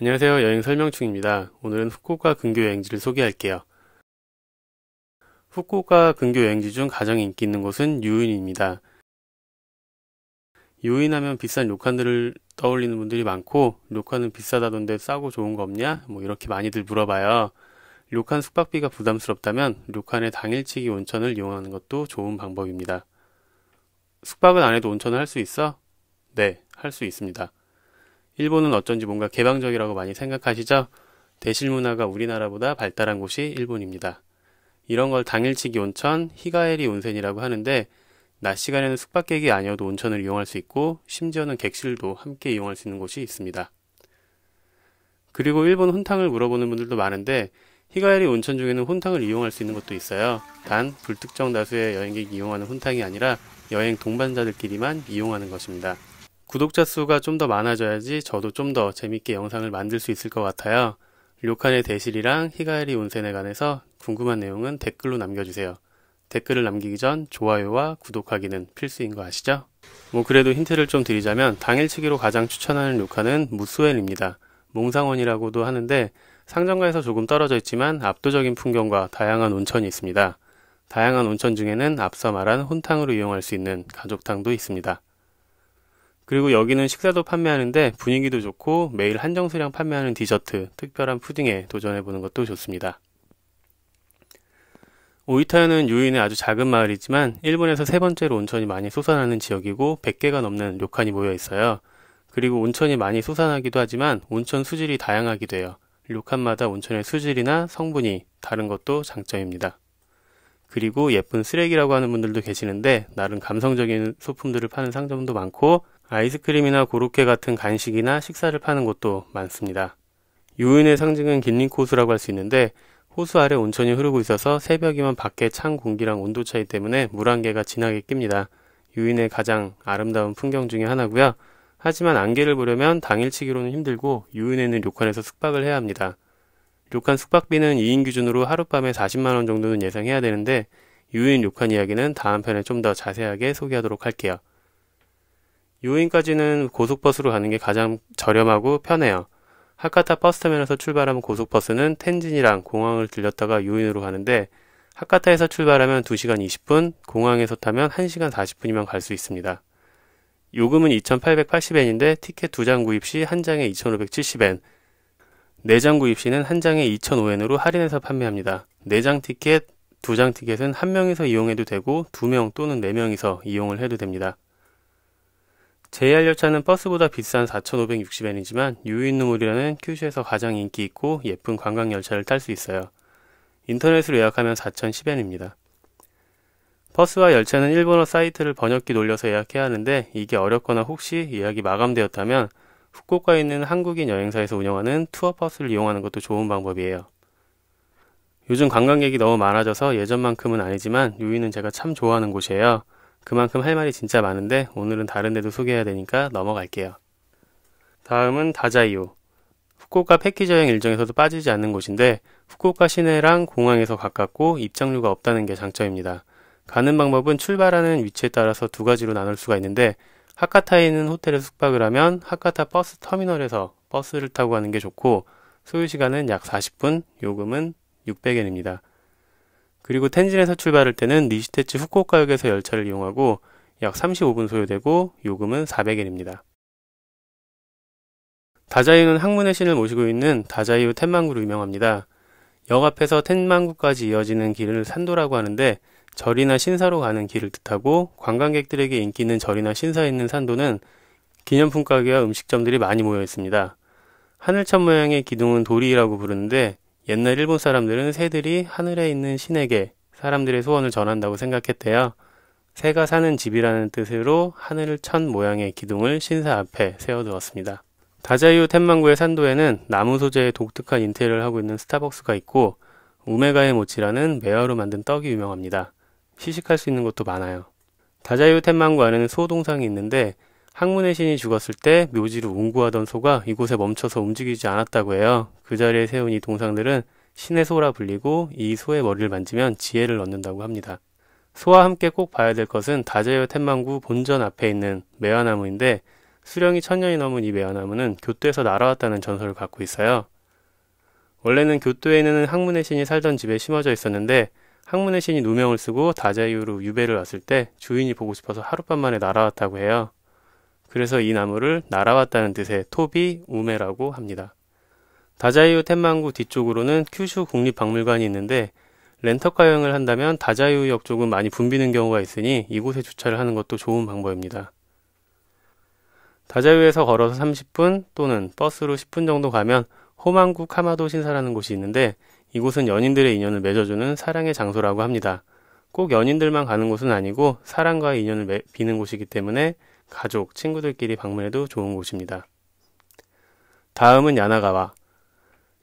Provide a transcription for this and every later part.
안녕하세요. 여행 설명충입니다. 오늘은 후쿠오카 근교 여행지를 소개할게요. 후쿠오카 근교 여행지 중 가장 인기 있는 곳은 유인입니다. 유인 하면 비싼 료칸들을 떠올리는 분들이 많고 료칸은 비싸다던데 싸고 좋은 거 없냐? 뭐 이렇게 많이들 물어봐요. 료칸 숙박비가 부담스럽다면 료칸의 당일치기 온천을 이용하는 것도 좋은 방법입니다. 숙박은 안 해도 온천을 할 수 있어? 네, 할 수 있습니다. 일본은 어쩐지 뭔가 개방적이라고 많이 생각하시죠? 대실 문화가 우리나라보다 발달한 곳이 일본입니다. 이런 걸 당일치기 온천, 히가에리 온센이라고 하는데 낮 시간에는 숙박객이 아니어도 온천을 이용할 수 있고 심지어는 객실도 함께 이용할 수 있는 곳이 있습니다. 그리고 일본 혼탕을 물어보는 분들도 많은데 히가에리 온천 중에는 혼탕을 이용할 수 있는 것도 있어요. 단 불특정 다수의 여행객이 이용하는 혼탕이 아니라 여행 동반자들끼리만 이용하는 것입니다. 구독자 수가 좀 더 많아져야지 저도 좀 더 재밌게 영상을 만들 수 있을 것 같아요. 료칸의 대실이랑 히가에리 온센에 관해서 궁금한 내용은 댓글로 남겨주세요. 댓글을 남기기 전 좋아요와 구독하기는 필수인 거 아시죠? 뭐 그래도 힌트를 좀 드리자면 당일치기로 가장 추천하는 료칸은 무스웰입니다. 몽상원이라고도 하는데 상점가에서 조금 떨어져 있지만 압도적인 풍경과 다양한 온천이 있습니다. 다양한 온천 중에는 앞서 말한 혼탕으로 이용할 수 있는 가족탕도 있습니다. 그리고 여기는 식사도 판매하는데 분위기도 좋고 매일 한정 수량 판매하는 디저트, 특별한 푸딩에 도전해보는 것도 좋습니다. 오이타현은 유인의 아주 작은 마을이지만 일본에서 세 번째로 온천이 많이 솟아나는 지역이고 100개가 넘는 료칸이 모여 있어요. 그리고 온천이 많이 솟아나기도 하지만 온천 수질이 다양하기도 해요. 료칸마다 온천의 수질이나 성분이 다른 것도 장점입니다. 그리고 예쁜 쓰레기라고 하는 분들도 계시는데 나름 감성적인 소품들을 파는 상점도 많고 아이스크림이나 고로케 같은 간식이나 식사를 파는 곳도 많습니다. 유인의 상징은 길린코스라고 할 수 있는데 호수 아래 온천이 흐르고 있어서 새벽이면 밖에 찬 공기랑 온도 차이 때문에 물 안개가 진하게 낍니다. 유인의 가장 아름다운 풍경 중의 하나고요. 하지만 안개를 보려면 당일치기로는 힘들고 유인에는 료칸에서 숙박을 해야 합니다. 료칸 숙박비는 2인 기준으로 하룻밤에 40만원 정도는 예상해야 되는데 유인 료칸 이야기는 다음 편에 좀 더 자세하게 소개하도록 할게요. 요인까지는 고속버스로 가는 게 가장 저렴하고 편해요. 하카타 버스터면에서 출발하면 고속버스는 텐진이랑 공항을 들렸다가 요인으로 가는데 하카타에서 출발하면 2시간 20분, 공항에서 타면 1시간 40분이면 갈 수 있습니다. 요금은 2,880엔인데 티켓 2장 구입 시 1장에 2,570엔, 4장 구입 시는 1장에 2,005엔으로 할인해서 판매합니다. 4장 티켓, 2장 티켓은 1명이서 이용해도 되고 2명 또는 4명이서 이용을 해도 됩니다. JR열차는 버스보다 비싼 4,560엔이지만 유인누물이라는 큐슈에서 가장 인기 있고 예쁜 관광열차를 탈 수 있어요. 인터넷으로 예약하면 4,010엔입니다. 버스와 열차는 일본어 사이트를 번역기 돌려서 예약해야 하는데 이게 어렵거나 혹시 예약이 마감되었다면 후쿠오카에 있는 한국인 여행사에서 운영하는 투어버스를 이용하는 것도 좋은 방법이에요. 요즘 관광객이 너무 많아져서 예전만큼은 아니지만 유인은 제가 참 좋아하는 곳이에요. 그만큼 할 말이 진짜 많은데 오늘은 다른 데도 소개해야 되니까 넘어갈게요. 다음은 다자이오. 후쿠오카 패키지 여행 일정에서도 빠지지 않는 곳인데 후쿠오카 시내랑 공항에서 가깝고 입장료가 없다는 게 장점입니다. 가는 방법은 출발하는 위치에 따라서 두 가지로 나눌 수가 있는데 하카타에 있는 호텔에 숙박을 하면 하카타 버스 터미널에서 버스를 타고 가는 게 좋고 소요 시간은 약 40분, 요금은 600엔입니다. 그리고 텐진에서 출발할 때는 니시테츠 후쿠오카역에서 열차를 이용하고 약 35분 소요되고 요금은 400엔입니다. 다자이는 항문의 신을 모시고 있는 다자이유 텐만구로 유명합니다. 역 앞에서 텐만구까지 이어지는 길을 산도라고 하는데 절이나 신사로 가는 길을 뜻하고 관광객들에게 인기 있는 절이나 신사에 있는 산도는 기념품 가게와 음식점들이 많이 모여 있습니다. 하늘천 모양의 기둥은 도리라고 부르는데 옛날 일본 사람들은 새들이 하늘에 있는 신에게 사람들의 소원을 전한다고 생각했대요. 새가 사는 집이라는 뜻으로 하늘을 천 모양의 기둥을 신사 앞에 세워두었습니다. 다자유 텐만구의 산도에는 나무 소재의 독특한 인테리어를 하고 있는 스타벅스가 있고 우메가의 모찌라는매화로 만든 떡이 유명합니다. 시식할 수 있는 것도 많아요. 다자유 텐만구 안에는 소동상이 있는데 학문의 신이 죽었을 때 묘지를 운구하던 소가 이곳에 멈춰서 움직이지 않았다고 해요. 그 자리에 세운 이 동상들은 신의 소라 불리고 이 소의 머리를 만지면 지혜를 얻는다고 합니다. 소와 함께 꼭 봐야 될 것은 다자요 텐만구 본전 앞에 있는 매화나무인데 수령이 천년이 넘은 이 매화나무는 교토에서 날아왔다는 전설을 갖고 있어요. 원래는 교토에는 학문의 신이 살던 집에 심어져 있었는데 학문의 신이 누명을 쓰고 다자유로 유배를 왔을 때 주인이 보고 싶어서 하룻밤 만에 날아왔다고 해요. 그래서 이 나무를 날아왔다는 뜻의 토비 우메라고 합니다. 다자유 텐만구 뒤쪽으로는 큐슈 국립박물관이 있는데 렌터카여행을 한다면 다자유역 쪽은 많이 붐비는 경우가 있으니 이곳에 주차를 하는 것도 좋은 방법입니다. 다자유에서 걸어서 30분 또는 버스로 10분 정도 가면 호망구 카마도 신사라는 곳이 있는데 이곳은 연인들의 인연을 맺어주는 사랑의 장소라고 합니다. 꼭 연인들만 가는 곳은 아니고 사랑과 인연을 맺, 비는 곳이기 때문에 가족, 친구들끼리 방문해도 좋은 곳입니다. 다음은 야나가와.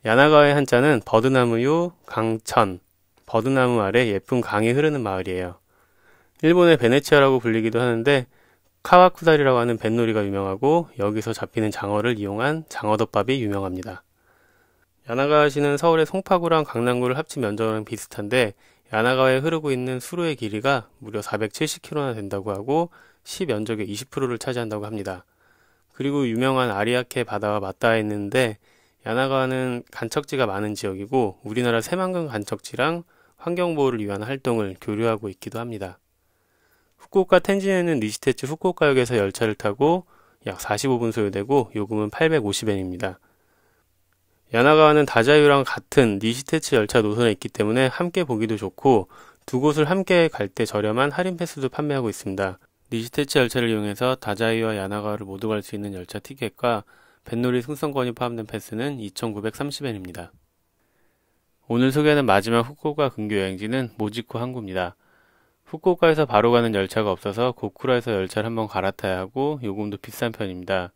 야나가와의 한자는 버드나무요, 강천, 버드나무 아래 예쁜 강이 흐르는 마을이에요. 일본의 베네치아라고 불리기도 하는데 카와쿠다리라고 하는 뱃놀이가 유명하고 여기서 잡히는 장어를 이용한 장어덮밥이 유명합니다. 야나가와시는 서울의 송파구랑 강남구를 합친 면적이랑 비슷한데 야나가와에 흐르고 있는 수로의 길이가 무려 470km나 된다고 하고 시면적의 20%를 차지한다고 합니다. 그리고 유명한 아리아케 바다와 맞닿아 있는데 야나가와는 간척지가 많은 지역이고 우리나라 새만금 간척지랑 환경보호를 위한 활동을 교류하고 있기도 합니다. 후쿠오카 텐진에는 니시테츠 후쿠오카역에서 열차를 타고 약 45분 소요되고 요금은 850엔입니다. 야나가와는 다자유랑 같은 니시테츠 열차 노선에 있기 때문에 함께 보기도 좋고 두 곳을 함께 갈 때 저렴한 할인 패스도 판매하고 있습니다. 니시테치 열차를 이용해서 다자이와 야나가와를 모두 갈 수 있는 열차 티켓과 뱃놀이 승선권이 포함된 패스는 2,930엔입니다. 오늘 소개하는 마지막 후쿠오카 근교 여행지는 모지코 항구입니다. 후쿠오카에서 바로 가는 열차가 없어서 고쿠라에서 열차를 한번 갈아타야 하고 요금도 비싼 편입니다.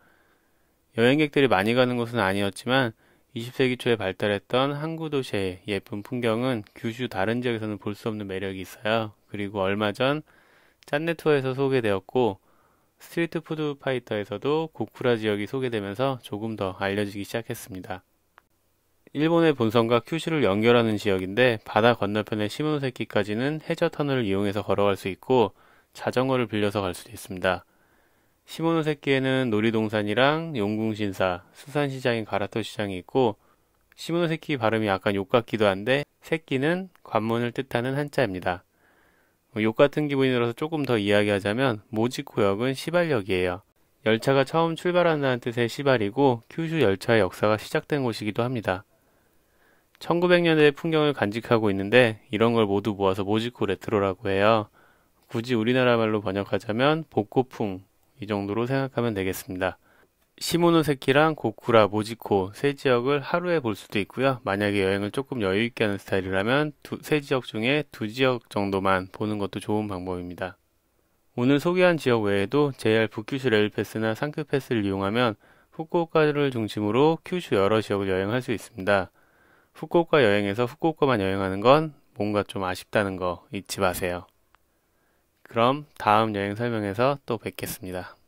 여행객들이 많이 가는 곳은 아니었지만 20세기 초에 발달했던 항구 도시의 예쁜 풍경은 규슈 다른 지역에서는 볼 수 없는 매력이 있어요. 그리고 얼마 전 짠네트워에서 소개되었고 스트리트 푸드 파이터에서도 고쿠라 지역이 소개되면서 조금 더 알려지기 시작했습니다. 일본의 본선과 큐슈를 연결하는 지역인데 바다 건너편의 시모노세키까지는 해저 터널을 이용해서 걸어갈 수 있고 자전거를 빌려서 갈 수도 있습니다. 시모노세키에는 놀이동산이랑 용궁신사, 수산시장인 가라토시장이 있고 시모노세키 발음이 약간 욕 같기도 한데 새끼는 관문을 뜻하는 한자입니다. 뭐 욕 같은 기분이들어서 조금 더 이야기하자면 모지코역은 시발역이에요. 열차가 처음 출발한다는 뜻의 시발이고 큐슈 열차의 역사가 시작된 곳이기도 합니다. 1900년대의 풍경을 간직하고 있는데 이런 걸 모두 모아서 모지코 레트로라고 해요. 굳이 우리나라 말로 번역하자면 복고풍 이 정도로 생각하면 되겠습니다. 시모노세키랑 고쿠라, 모지코 세 지역을 하루에 볼 수도 있고요. 만약에 여행을 조금 여유 있게 하는 스타일이라면 두, 세 지역 중에 두 지역 정도만 보는 것도 좋은 방법입니다. 오늘 소개한 지역 외에도 JR 북규슈 레일패스나 상크패스를 이용하면 후쿠오카를 중심으로 큐슈 여러 지역을 여행할 수 있습니다. 후쿠오카 여행에서 후쿠오카만 여행하는 건 뭔가 좀 아쉽다는 거 잊지 마세요. 그럼 다음 여행 설명에서 또 뵙겠습니다.